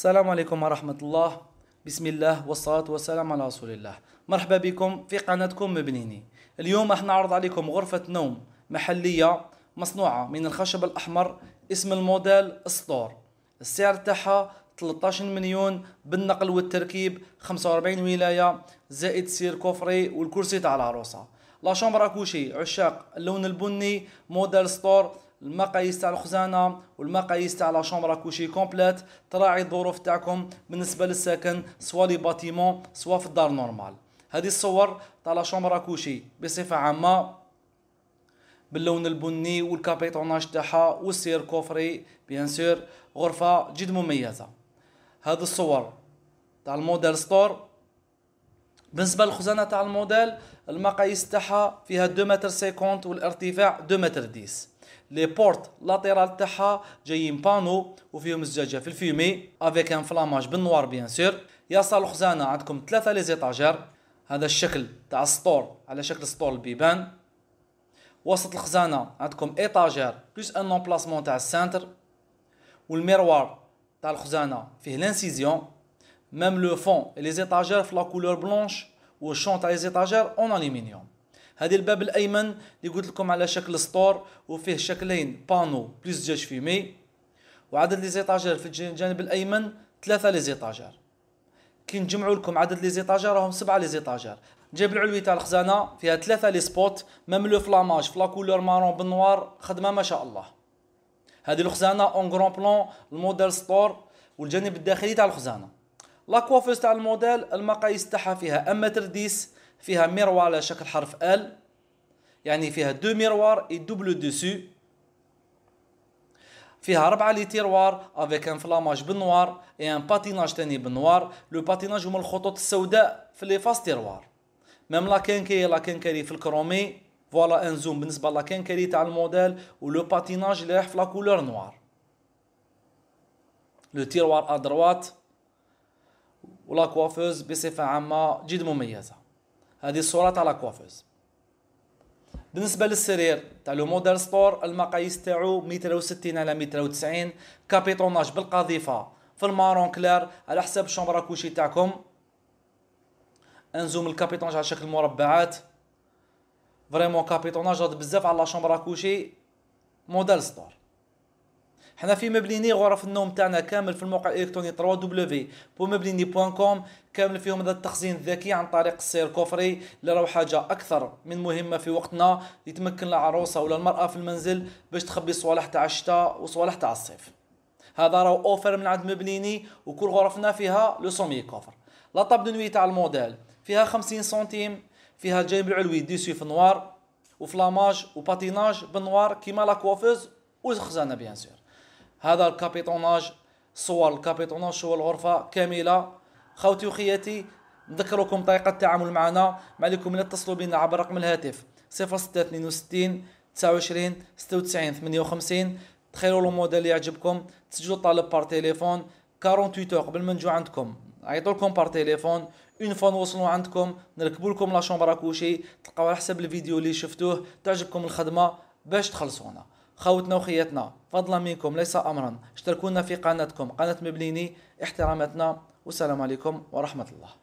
السلام عليكم ورحمة الله بسم الله والصلاة والسلام على رسول الله مرحبا بكم في قناتكم مبنيني اليوم راح نعرض عليكم غرفة نوم محلية مصنوعة من الخشب الأحمر اسم الموديل ستور السعر تاعها 13 مليون بالنقل والتركيب 45 ولاية زائد سير كوفري والكرسي تاع العروسة لا شومبر اكوشي عشاق اللون البني موديل ستور المقاييس تاع الخزانه والمقاييس تاع لا شومبر كوشي كومبليت تراعي الظروف تاعكم بالنسبه للسكن سوا لي باتيمون سوا في الدار نورمال هذه الصور تاع لا شومبر كوشي بصفه عامه باللون البني والكابيتوناج تاعها والسير كوفري بيان سور غرفه جد مميزه هذه الصور تاع الموديل ستور بالنسبه للخزانه تاع الموديل المقاييس تاعها فيها 2 متر 50 والارتفاع 2 متر 10 لي بورت لاتيرال تاعها جايين بانو وفيهم الزجاجه في الفيمي افيك ان فلاماج بالنوار بيان سور صالو الخزانه عندكم ثلاثه لي زيتاجير هذا الشكل تاع السطور على شكل سطور البيبان وسط الخزانه عندكم ايطاجير بلس ان امبلاسمون تاع السانتر والميروار تاع الخزانه فيه لانسيزيون ميم لو فون لي زيتاجير في لا كولور بلونش والشون تاع لي زيتاجير اون الومنيوم هذه الباب الايمن اللي قلت لكم على شكل سطور وفيه شكلين بانو بليس في فيمي وعدد لي في الجانب الايمن ثلاثه لي زيطاجير كي نجمعوا لكم عدد لي زيطاجير راهم سبعه لي زيطاجير جايب العلوي تاع الخزانه فيها ثلاثه لي سبوت مملو لو فلاماج فلا كولور مارون بالنوار خدمه ما شاء الله هذه الخزانه اون غرون بلون الموديل سطور والجانب الداخلي تاع الخزانه لاكوافوز تاع الموديل المقاييس تاعها فيها 1 متر 10 فيها ميروار على شكل حرف ال يعني فيها دو ميروار اي دوبل دوسو فيها ربعة لي تيروار افيك ان فلاماج بالنوار اي ان باتيناج تاني بالنوار لو باتيناج هما الخطوط السوداء في لي فاس تيروار ميم لا كانكي لا كانكري في الكرومي فوالا ان زوم بالنسبه لا كانكري تاع الموديل ولو باتيناج اللي راح في لا كولور نوار لو تيروار ادروات ولا كوافوز بصفه عامه جد مميزه هذه الصوره تاع لاكوافوز بالنسبه للسرير تاع لو موديل سبور المقاييس تاعو متر وستين على متر وتسعين كابيتوناج بالقذيفه في المارون كلير على حساب الشومبرا كوشي تاعكم انزوم الكابيتوناج على شكل مربعات فريمون كابيتوناج بزاف على لا شومبرا كوشي موديل سبور حنا في مبليني غرف النوم تاعنا كامل في الموقع الالكتروني 3 كامل فيهم هذا التخزين الذكي عن طريق السير كوفري اللي راهو حاجه اكثر من مهمه في وقتنا يتمكن العروسه ولا المراه في المنزل باش تخبي صوالح تاع الشتاء وصوالح تاع الصيف هذا راهو اوفر من عند مبليني وكل غرفنا فيها لو سومي كوفر لا طاب دو نوي تاع الموديل فيها 50 سنتيم فيها جانب العلوي في نوار وفلاماج وباتيناج بنوار كيما لا كوافوز وخزانه بيان سور هذا الكابيتوناج صور الكابيتوناج صور الغرفة كاملة خوتي وخياتي نذكركم طريقة التعامل معنا ما عليكم من اتصلوا بنا عبر رقم الهاتف 0662 29 96 58 تخيروا الموديل اللي يعجبكم تسجلوا الطلب بار تيليفون 48 تويتر قبل ما نجو عندكم عيطوا لكم بار تيليفون اون فوا نوصلوا عندكم نركبوا لكم لا شومبر اكوشي تلقاو على حسب الفيديو اللي شفتوه تعجبكم الخدمه باش تخلصونا خوتنا وخياتنا فضلا منكم ليس أمرا اشتركونا في قناتكم قناة مبليني احتراماتنا والسلام عليكم ورحمة الله